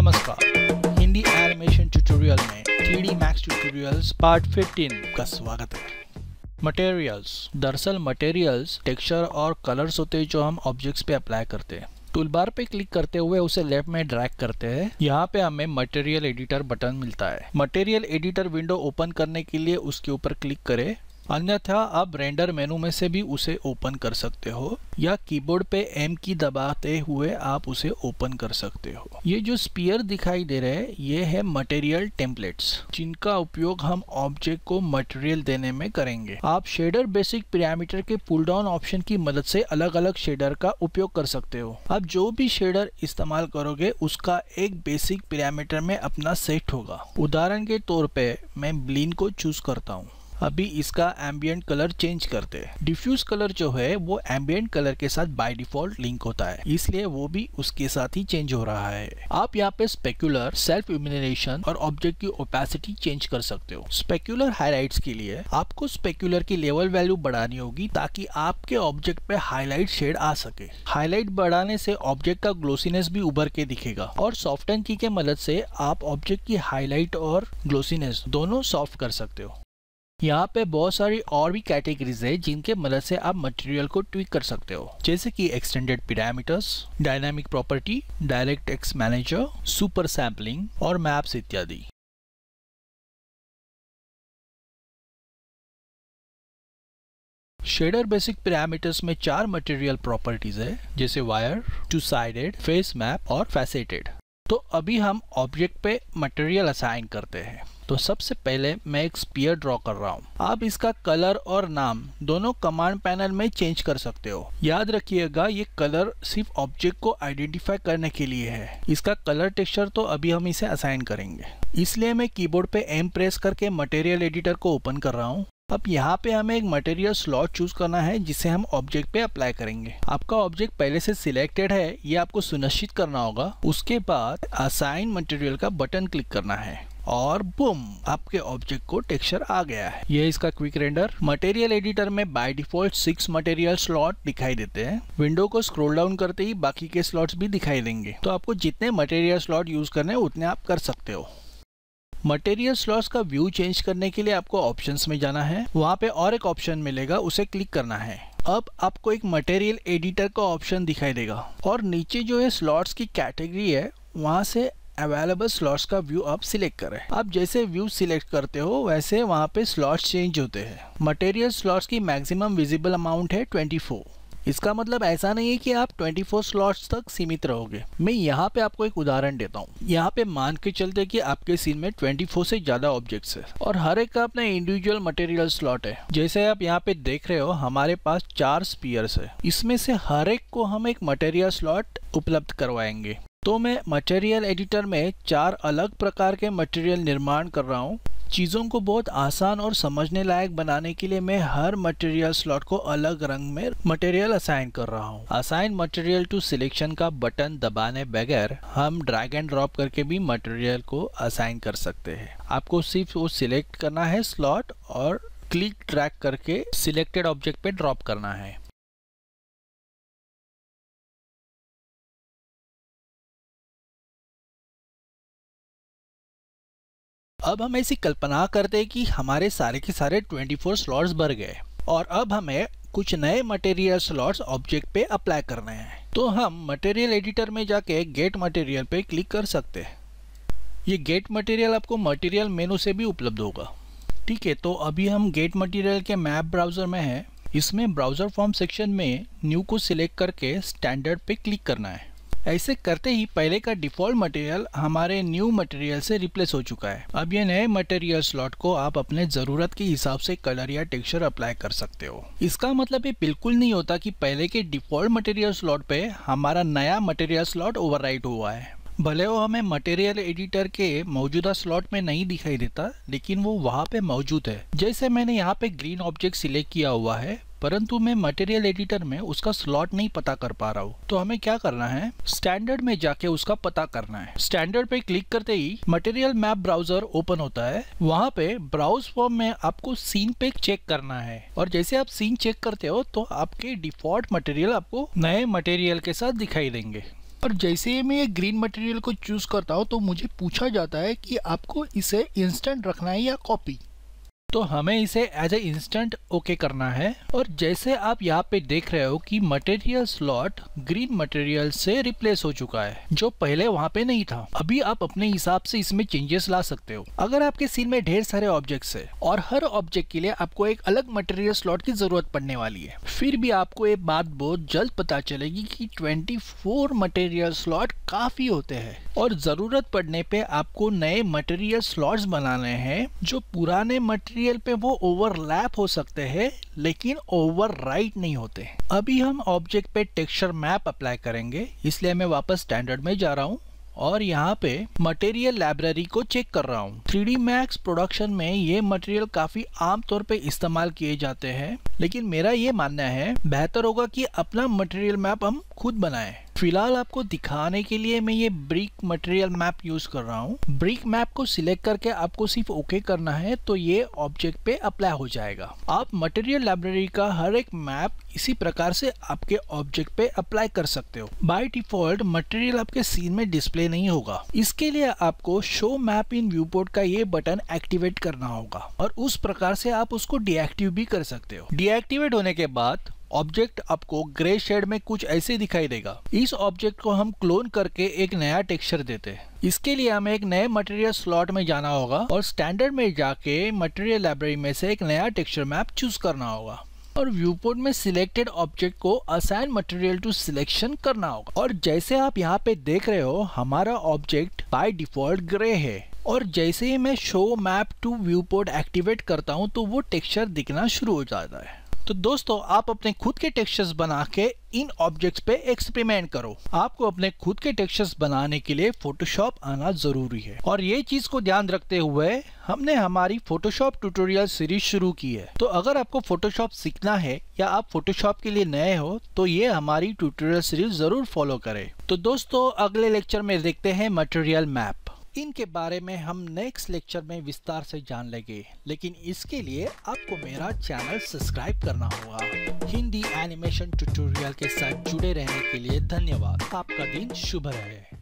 नमस्कार Hindi animation tutorial में three D max tutorials part 15 का स्वागत है मटेरियल्स दरअसल मटेरियल्स टेक्सचर और कलर्स होते हैं जो हम ऑब्जेक्ट्स पे अप्लाई करते हैं टूल बार पे क्लिक करते हुए उसे लेफ्ट में ड्रैग करते हैं यहाँ पे हमें मटेरियल एडिटर बटन मिलता है मटेरियल एडिटर विंडो ओपन करने के लिए उसके ऊपर क्लिक करें अन्यथा आप रेंडर मेनू में से भी उसे ओपन कर सकते हो या कीबोर्ड पे एम की दबाते हुए आप उसे ओपन कर सकते हो ये जो स्पीयर दिखाई दे रहे हैं ये है मटेरियल टेम्पलेट्स जिनका उपयोग हम ऑब्जेक्ट को मटेरियल देने में करेंगे आप शेडर बेसिक पैरामीटर के पुल डाउन ऑप्शन की मदद से अलग अलग शेडर का उपयोग कर सकते हो आप जो भी शेडर इस्तेमाल करोगे उसका एक बेसिक पैरामीटर में अपना सेट होगा उदाहरण के तौर पर मैं ब्लिन को चूज करता हूँ अभी इसका एम्बियंट कलर चेंज करते हैं डिफ्यूज कलर जो है वो एम्बियंट कलर के साथ बाय डिफॉल्ट लिंक होता है इसलिए वो भी उसके साथ ही चेंज हो रहा है आप यहाँ पे स्पेक्यूलर सेल्फ इम्यूनेशन और ऑब्जेक्ट की ओपेसिटी चेंज कर सकते हो स्पेक्यूलर हाईलाइट के लिए आपको स्पेक्यूलर की लेवल वैल्यू बढ़ानी होगी ताकि आपके ऑब्जेक्ट पे हाईलाइट शेड आ सके हाईलाइट बढ़ाने से ऑब्जेक्ट का ग्लोसीनेस भी उभर के दिखेगा और सॉफ्टन की के मदद से आप ऑब्जेक्ट की हाईलाइट और ग्लोसीनेस दोनों सॉफ्ट कर सकते हो यहाँ पे बहुत सारी और भी कैटेगरीज है जिनके मदद से आप मटेरियल को ट्विक कर सकते हो जैसे कि extended parameters dynamic property direct X manager super sampling और मैप्स इत्यादि शेडर बेसिक पैरामीटर्स में चार मटेरियल प्रॉपर्टीज है जैसे wire two sided face map और फैसेटेड तो अभी हम ऑब्जेक्ट पे मटेरियल असाइन करते हैं तो सबसे पहले मैं एक स्पीयर ड्रॉ कर रहा हूँ आप इसका कलर और नाम दोनों कमांड पैनल में चेंज कर सकते हो याद रखिएगा ये कलर सिर्फ ऑब्जेक्ट को आइडेंटिफाई करने के लिए है इसका कलर टेक्सचर तो अभी हम इसे असाइन करेंगे इसलिए मैं कीबोर्ड पे एम प्रेस करके मटेरियल एडिटर को ओपन कर रहा हूँ अब यहाँ पे हमें एक मटेरियल स्लॉट चूज करना है जिसे हम ऑब्जेक्ट पे अप्लाई करेंगे आपका ऑब्जेक्ट पहले से सिलेक्टेड है ये आपको सुनिश्चित करना होगा उसके बाद असाइन मटेरियल का बटन क्लिक करना है और बुम आपके ऑब्जेक्ट को टेक्सचर आ गया है ये इसका क्विक रेंडर मटेरियल एडिटर में by default six material slot दिखाई देते हैं विंडो को स्क्रोल डाउन करते ही बाकी के स्लॉट्स भी दिखाई देंगे तो आपको जितने मटेरियल स्लॉट यूज करने उतने आप कर सकते हो मटेरियल स्लॉट्स का व्यू चेंज करने के लिए आपको ऑप्शंस में जाना है वहाँ पे और एक ऑप्शन मिलेगा उसे क्लिक करना है अब आपको एक मटेरियल एडिटर का ऑप्शन दिखाई देगा और नीचे जो है स्लॉट्स की कैटेगरी है वहाँ से अवेलेबल स्लॉट्स का व्यू आप सिलेक्ट करें आप जैसे व्यू सिलेक्ट करते हो वैसे वहाँ पे स्लॉट्स चेंज होते हैं मटेरियल स्लॉट्स की मैक्सिमम विजिबल अमाउंट है 24 इसका मतलब ऐसा नहीं है कि आप 24 स्लॉट्स तक सीमित रहोगे मैं यहाँ पे आपको एक उदाहरण देता हूँ यहाँ पे मान के चलते कि आपके सीन में 24 से ज्यादा ऑब्जेक्ट्स है और हर एक का अपना इंडिविजुअल मटेरियल स्लॉट है जैसे आप यहाँ पे देख रहे हो हमारे पास चार स्पीयर्स है इसमें से हर एक को हम एक मटेरियल स्लॉट उपलब्ध करवाएंगे तो मैं मटेरियल एडिटर में चार अलग प्रकार के मटेरियल निर्माण कर रहा हूँ चीज़ों को बहुत आसान और समझने लायक बनाने के लिए मैं हर मटेरियल स्लॉट को अलग रंग में मटेरियल असाइन कर रहा हूँ असाइन मटेरियल टू सिलेक्शन का बटन दबाने बगैर हम ड्रैग एंड ड्रॉप करके भी मटेरियल को असाइन कर सकते हैं आपको सिर्फ वो सिलेक्ट करना है स्लॉट और क्लिक ट्रैक करके सिलेक्टेड ऑब्जेक्ट पे ड्रॉप करना है अब हम ऐसी कल्पना करते हैं कि हमारे सारे के सारे 24 स्लॉट्स भर गए और अब हमें कुछ नए मटेरियल स्लॉट्स ऑब्जेक्ट पे अप्लाई करने हैं तो हम मटेरियल एडिटर में जाके गेट मटेरियल पे क्लिक कर सकते हैं ये गेट मटेरियल आपको मटेरियल मेनू से भी उपलब्ध होगा ठीक है तो अभी हम गेट मटेरियल के मैप ब्राउज़र में है इसमें ब्राउज़र फॉर्म सेक्शन में न्यू को सिलेक्ट करके स्टैंडर्ड पे क्लिक करना है ऐसे करते ही पहले का डिफॉल्ट मटेरियल हमारे न्यू मटेरियल से रिप्लेस हो चुका है अब ये नए मटेरियल स्लॉट को आप अपने ज़रूरत के हिसाब से कलर या टेक्सचर अप्लाई कर सकते हो इसका मतलब ये बिल्कुल नहीं होता कि पहले के डिफॉल्ट मटेरियल स्लॉट पे हमारा नया मटेरियल स्लॉट ओवर हुआ है भले वो हमें मटेरियल एडिटर के मौजूदा स्लॉट में नहीं दिखाई देता लेकिन वो वहाँ पे मौजूद है जैसे मैंने यहाँ पे ग्रीन ऑब्जेक्ट सिलेक्ट किया हुआ है परंतु मैं मटेरियल एडिटर में उसका स्लॉट नहीं पता कर पा रहा हूँ तो हमें क्या करना है स्टैंडर्ड में जाके उसका पता करना है स्टैंडर्ड पे क्लिक करते ही मटेरियल मैप ब्राउजर ओपन होता है वहाँ पे ब्राउज फॉर्म में आपको सीन पे चेक करना है और जैसे आप सीन चेक करते हो तो आपके डिफॉल्ट मटेरियल आपको नए मटेरियल के साथ दिखाई देंगे और जैसे ही मैं ये ग्रीन मटेरियल को चूज करता हूँ तो मुझे पूछा जाता है कि आपको इसे इंस्टेंट रखना है या कॉपी तो हमें इसे एज ए इंस्टेंट ओके करना है और जैसे आप यहाँ पे देख रहे हो कि मटेरियल स्लॉट ग्रीन मटेरियल से रिप्लेस हो चुका है जो पहले वहाँ पे नहीं था अभी आप अपने हिसाब से इसमें चेंजेस ला सकते हो अगर आपके सीन में ढेर सारे ऑब्जेक्ट्स है और हर ऑब्जेक्ट के लिए आपको एक अलग मटेरियल स्लॉट की जरूरत पड़ने वाली है फिर भी आपको ये बात बहुत जल्द पता चलेगी की ट्वेंटी मटेरियल स्लॉट काफी होते हैं और जरूरत पड़ने पे आपको नए मटेरियल स्लॉट बनाने हैं जो पुराने मटेरियल मटेरियल पे वो ओवरलैप हो सकते हैं लेकिन ओवर नहीं होते अभी हम ऑब्जेक्ट पे टेक्सचर मैप अप्लाई करेंगे इसलिए मैं वापस स्टैंडर्ड में जा रहा हूँ और यहाँ पे मटेरियल लाइब्रेरी को चेक कर रहा हूँ थ्री मैक्स प्रोडक्शन में ये मटेरियल काफी आम तौर पे इस्तेमाल किए जाते हैं लेकिन मेरा ये मानना है बेहतर होगा कि अपना मटेरियल मैप हम खुद बनाएं फिलहाल आपको दिखाने के लिए मैं ये ब्रिक मटेरियल मैप यूज कर रहा हूँ ब्रिक मैप को सिलेक्ट करके आपको सिर्फ ओके करना है तो ये ऑब्जेक्ट पे अप्लाई हो जाएगा आप मटेरियल लाइब्रेरी का हर एक मैप इसी प्रकार से आपके ऑब्जेक्ट पे अप्लाई कर सकते हो बाय डिफॉल्ट मटेरियल आपके सीन में डिस्प्ले नहीं होगा इसके लिए आपको show map in viewport का ये बटन एक्टिवेट करना होगा और उस प्रकार से आप उसको डीएक्टिव भी कर सकते हो डीएक्टिवेट होने के बाद ऑब्जेक्ट आपको ग्रे शेड में कुछ ऐसे दिखाई देगा इस ऑब्जेक्ट को हम क्लोन करके एक नया टेक्सचर देते हैं इसके लिए हमें एक नए मटेरियल स्लॉट में जाना होगा और स्टैंडर्ड में जाके मटेरियल लाइब्रेरी में से एक नया टेक्सचर मैप चूज करना होगा और व्यूपोर्ट में सिलेक्टेड ऑब्जेक्ट को असाइन मटेरियल टू सिलेक्शन करना होगा और जैसे आप यहाँ पे देख रहे हो हमारा ऑब्जेक्ट बाई डिफॉल्ट ग्रे है और जैसे ही मैं show map to viewport activate करता हूँ तो वो टेक्सचर दिखना शुरू हो जाता है तो दोस्तों आप अपने खुद के टेक्सचर्स बना के इन ऑब्जेक्ट्स पे एक्सपेरिमेंट करो आपको अपने खुद के टेक्सचर्स बनाने के लिए फोटोशॉप आना जरूरी है और ये चीज को ध्यान रखते हुए हमने हमारी फोटोशॉप ट्यूटोरियल सीरीज शुरू की है तो अगर आपको फोटोशॉप सीखना है या आप फोटोशॉप के लिए नए हो तो ये हमारी ट्यूटोरियल सीरीज जरूर फॉलो करें तो दोस्तों अगले लेक्चर में देखते हैं मटेरियल मैप के बारे में हम नेक्स्ट लेक्चर में विस्तार से जान लेंगे लेकिन इसके लिए आपको मेरा चैनल सब्सक्राइब करना होगा हिंदी एनिमेशन ट्यूटोरियल के साथ जुड़े रहने के लिए धन्यवाद आपका दिन शुभ रहे